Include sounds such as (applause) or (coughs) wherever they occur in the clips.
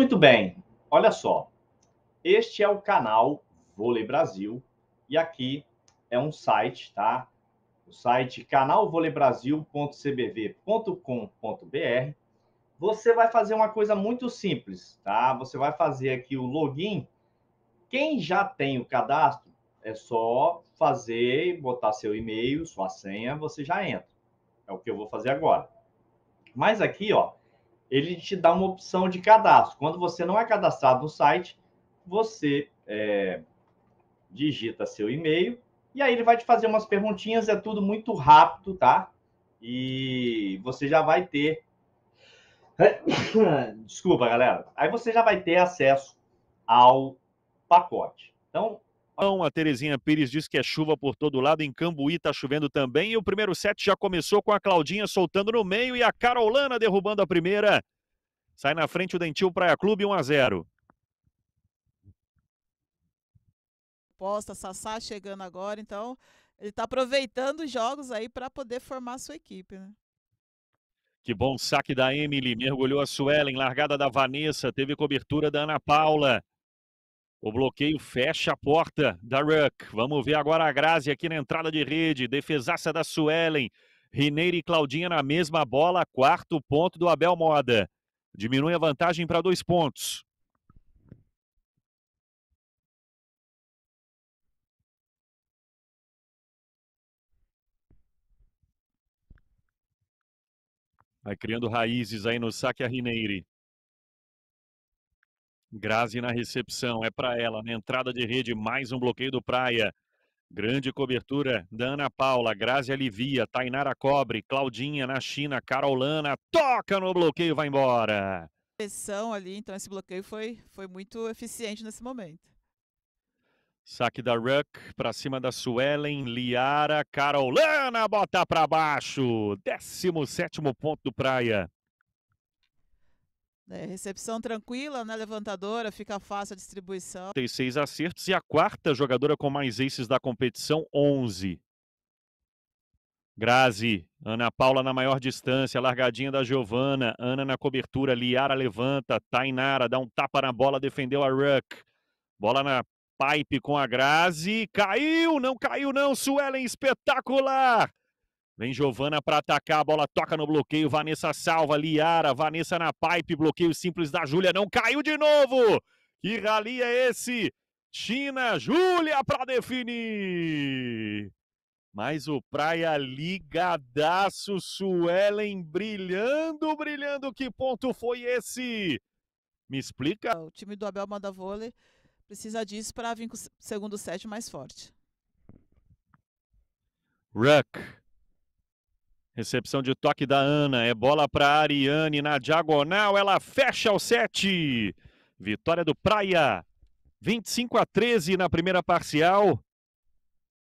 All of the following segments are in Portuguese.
muito bem. Olha só. Este é o canal Vôlei Brasil e aqui é um site, tá? O site canalvolebrasil.cbv.com.br. Você vai fazer uma coisa muito simples, tá? Você vai fazer aqui o login. Quem já tem o cadastro, é só fazer, botar seu e-mail, sua senha, você já entra. É o que eu vou fazer agora. Mas aqui, ó, ele te dá uma opção de cadastro. Quando você não é cadastrado no site, você é, digita seu e-mail e aí ele vai te fazer umas perguntinhas. É tudo muito rápido, tá? E você já vai ter. (coughs) Desculpa, galera. Aí você já vai ter acesso ao pacote. Então, a Terezinha Pires diz que é chuva por todo lado. Em Cambuí está chovendo também. E o primeiro set já começou com a Claudinha soltando no meio e a Carolana derrubando a primeira. Sai na frente o Dentil Praia Clube 1 a 0. Posta, Sassá chegando agora, então ele está aproveitando os jogos aí para poder formar sua equipe, né? Que bom saque da Emily, mergulhou a Suelen, largada da Vanessa, teve cobertura da Ana Paula. O bloqueio fecha a porta da Ruck. Vamos ver agora a Grazi aqui na entrada de rede. Defesaça da Suelen. Rineiro e Claudinha na mesma bola. Quarto ponto do Abel Moda. Diminui a vantagem para dois pontos. Vai criando raízes aí no saque a Rineire. Grazi na recepção, é para ela, na né? entrada de rede, mais um bloqueio do Praia. Grande cobertura da Ana Paula, Grazi alivia, Tainara cobre, Claudinha na China, Carolana toca no bloqueio, vai embora. Pressão ali, então esse bloqueio foi, foi muito eficiente nesse momento. Saque da Ruck para cima da Suelen, Liara, Carolana bota para baixo. 17 ponto do Praia. É, recepção tranquila, né? Levantadora, fica fácil a distribuição. Tem seis acertos e a quarta jogadora com mais aces da competição, 11. Grazi, Ana Paula na maior distância, largadinha da Giovana, Ana na cobertura, Liara levanta, Tainara dá um tapa na bola, defendeu a Ruck. Bola na pipe com a Grazi, caiu, não caiu não, Suelen espetacular! Vem Giovana para atacar, a bola toca no bloqueio, Vanessa salva, Liara, Vanessa na pipe, bloqueio simples da Júlia, não caiu de novo! Que rali é esse? China, Júlia para definir! Mas o Praia ligadaço, Suelen brilhando, brilhando, que ponto foi esse? Me explica. O time do Abel Manda Vôlei precisa disso para vir com o segundo set mais forte. Ruck Recepção de toque da Ana. É bola para Ariane na diagonal. Ela fecha o sete. Vitória do Praia. 25 a 13 na primeira parcial.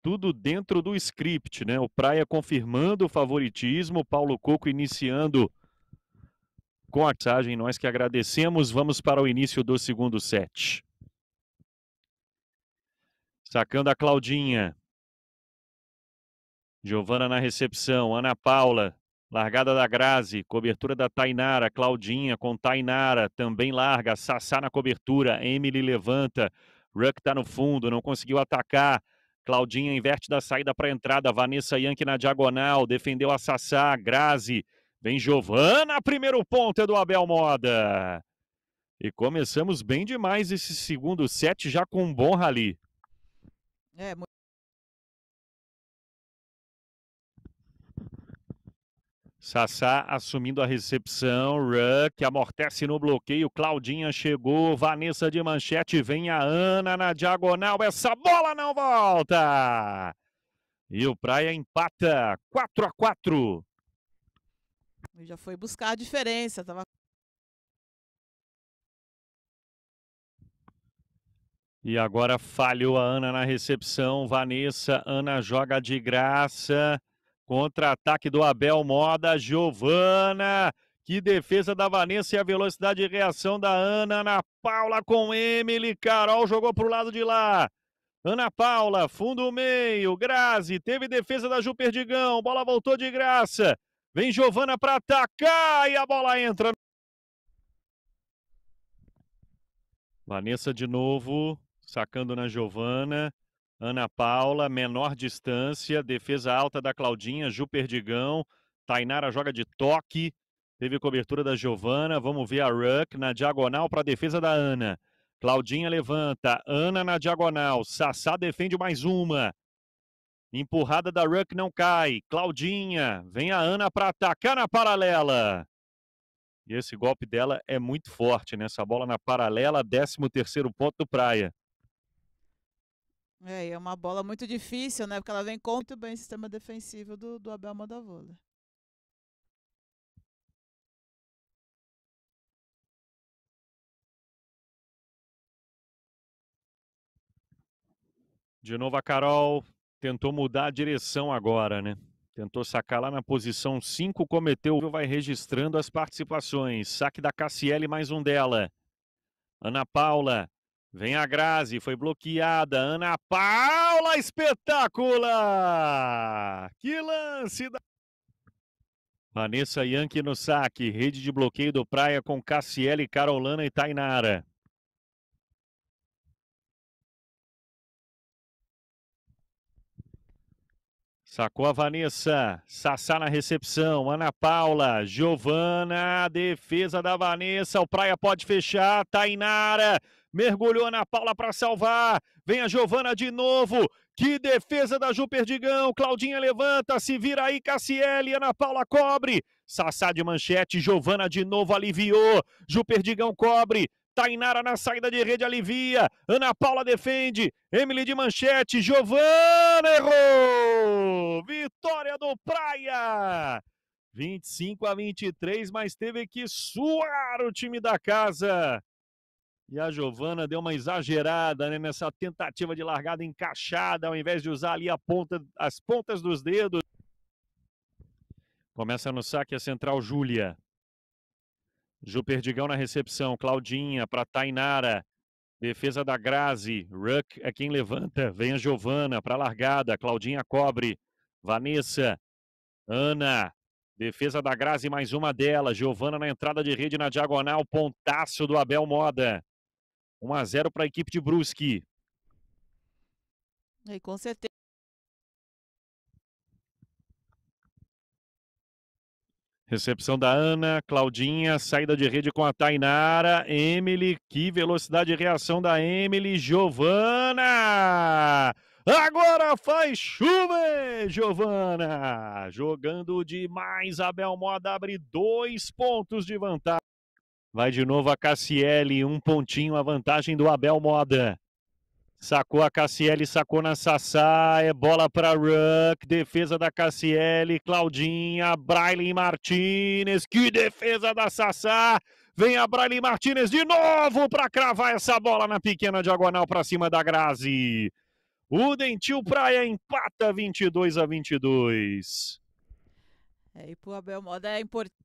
Tudo dentro do script, né? O Praia confirmando o favoritismo. Paulo Coco iniciando com a mensagem. Nós que agradecemos. Vamos para o início do segundo set. Sacando a Claudinha. Giovana na recepção, Ana Paula, largada da Grazi, cobertura da Tainara, Claudinha com Tainara, também larga, Sassá na cobertura, Emily levanta, Ruck está no fundo, não conseguiu atacar, Claudinha inverte da saída para a entrada, Vanessa Yankee na diagonal, defendeu a Sassá, Grazi, vem Giovana, primeiro ponto é do Abel Moda. E começamos bem demais esse segundo set, já com um bom rally. É, muito... Sassá assumindo a recepção, Ruck amortece no bloqueio, Claudinha chegou, Vanessa de manchete, vem a Ana na diagonal, essa bola não volta! E o Praia empata, 4 a 4 Já foi buscar a diferença, E agora falhou a Ana na recepção, Vanessa, Ana joga de graça... Contra-ataque do Abel Moda, Giovana. Que defesa da Vanessa e a velocidade de reação da Ana. Ana Paula com Emily. Carol jogou para o lado de lá. Ana Paula, fundo meio. Grazi, teve defesa da Ju Perdigão. Bola voltou de graça. Vem Giovana para atacar e a bola entra. Vanessa de novo, sacando na Giovana. Ana Paula, menor distância, defesa alta da Claudinha, Ju Perdigão, Tainara joga de toque, teve cobertura da Giovana, vamos ver a Ruck na diagonal para a defesa da Ana. Claudinha levanta, Ana na diagonal, Sassá defende mais uma. Empurrada da Ruck não cai, Claudinha, vem a Ana para atacar na paralela. E esse golpe dela é muito forte, né? Essa bola na paralela, 13 terceiro ponto do Praia. É, é uma bola muito difícil, né? Porque ela vem contra muito bem o sistema defensivo do, do Abel Mandavola. De novo a Carol tentou mudar a direção agora, né? Tentou sacar lá na posição 5, cometeu, vai registrando as participações. Saque da Cassiele, mais um dela. Ana Paula Vem a Grazi, foi bloqueada. Ana Paula, espetáculo! Que lance da. Vanessa Yankee no saque. Rede de bloqueio do Praia com Cassiele, Carolana e Tainara. Sacou a Vanessa. Sassá na recepção. Ana Paula. Giovana. Defesa da Vanessa. O Praia pode fechar. Tainara mergulhou na Paula para salvar. Vem a Giovana de novo. Que defesa da Ju Perdigão. Claudinha levanta, se vira aí Cassiele, Ana Paula cobre. Sassá de manchete, Giovana de novo aliviou. Ju Perdigão cobre. Tainara na saída de rede alivia. Ana Paula defende. Emily de manchete. Giovana errou. Vitória do Praia. 25 a 23, mas teve que suar o time da casa. E a Giovana deu uma exagerada né, nessa tentativa de largada encaixada, ao invés de usar ali a ponta, as pontas dos dedos. Começa no saque a central Júlia. Ju Perdigão na recepção, Claudinha para Tainara. Defesa da Grazi, Ruck é quem levanta, vem a Giovana para a largada, Claudinha cobre, Vanessa, Ana, defesa da Grazi, mais uma dela, Giovana na entrada de rede na diagonal, pontaço do Abel Moda. 1 a 0 para a equipe de Brusque. E com certeza. Recepção da Ana, Claudinha, saída de rede com a Tainara, Emily, que velocidade de reação da Emily, Giovana! Agora faz chuva, Giovana! Jogando demais, Abel Moda abre dois pontos de vantagem. Vai de novo a Cassielli, um pontinho, a vantagem do Abel Moda. Sacou a Cassielli, sacou na Sassá, é bola para Ruck, defesa da Cassielli, Claudinha, Braille Martinez, que defesa da Sassá! Vem a Braille Martinez de novo para cravar essa bola na pequena diagonal para cima da Grazi. O Dentil Praia empata 22 a 22. É, e pro Abel Moda é importante.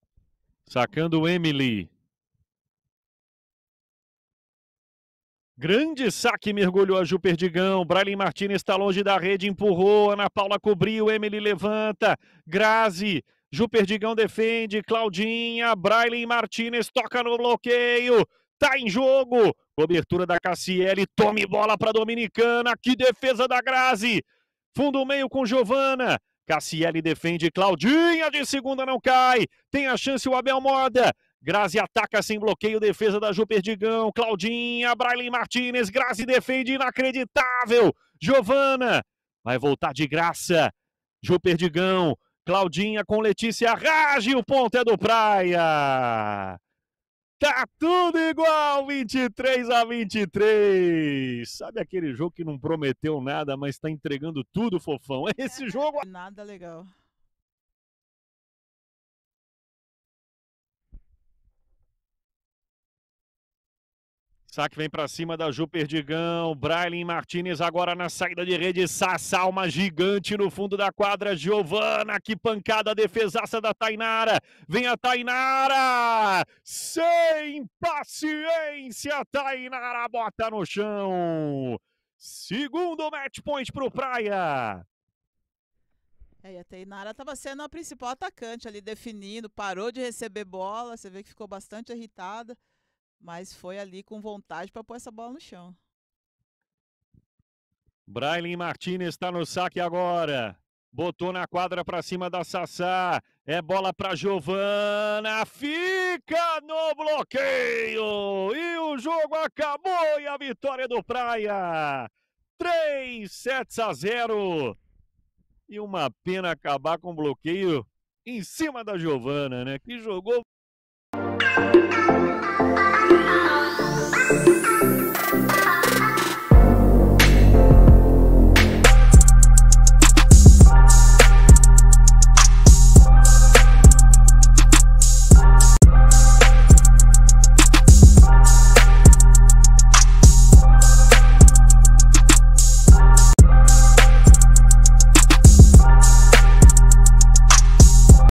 Sacando Emily. Grande saque, mergulhou a Ju Perdigão. Braylin Martinez está longe da rede, empurrou. Ana Paula cobriu, Emily levanta. Grazi, Ju Perdigão defende. Claudinha, Braylin Martinez toca no bloqueio. Tá em jogo. Cobertura da Cassiele. Tome bola para Dominicana. Que defesa da Grazi. Fundo meio com Giovana. Cassiele defende. Claudinha de segunda não cai. Tem a chance o Abel Moda. Grazi ataca sem bloqueio, defesa da Ju Perdigão. Claudinha, Brailin Martinez, Grazi defende, inacreditável. Giovana vai voltar de graça. Ju Perdigão, Claudinha com Letícia Rage, o ponto é do Praia. Tá tudo igual, 23 a 23. Sabe aquele jogo que não prometeu nada, mas tá entregando tudo, fofão? (laughs) Esse é, jogo. Nada legal. Saque vem para cima da Ju Perdigão. Braylin Martinez agora na saída de rede. Sassá, uma gigante no fundo da quadra. Giovana, que pancada, defesaça da Tainara. Vem a Tainara! Sem paciência, Tainara bota no chão. Segundo match point para o Praia. É, e a Tainara estava sendo a principal atacante ali, definindo, parou de receber bola. Você vê que ficou bastante irritada mas foi ali com vontade para pôr essa bola no chão. Braylin Martinez está no saque agora. Botou na quadra para cima da Sassá. É bola para Giovana. Fica no bloqueio. E o jogo acabou. E a vitória do Praia. 3 sets a 0. E uma pena acabar com o bloqueio em cima da Giovana, né? Que jogou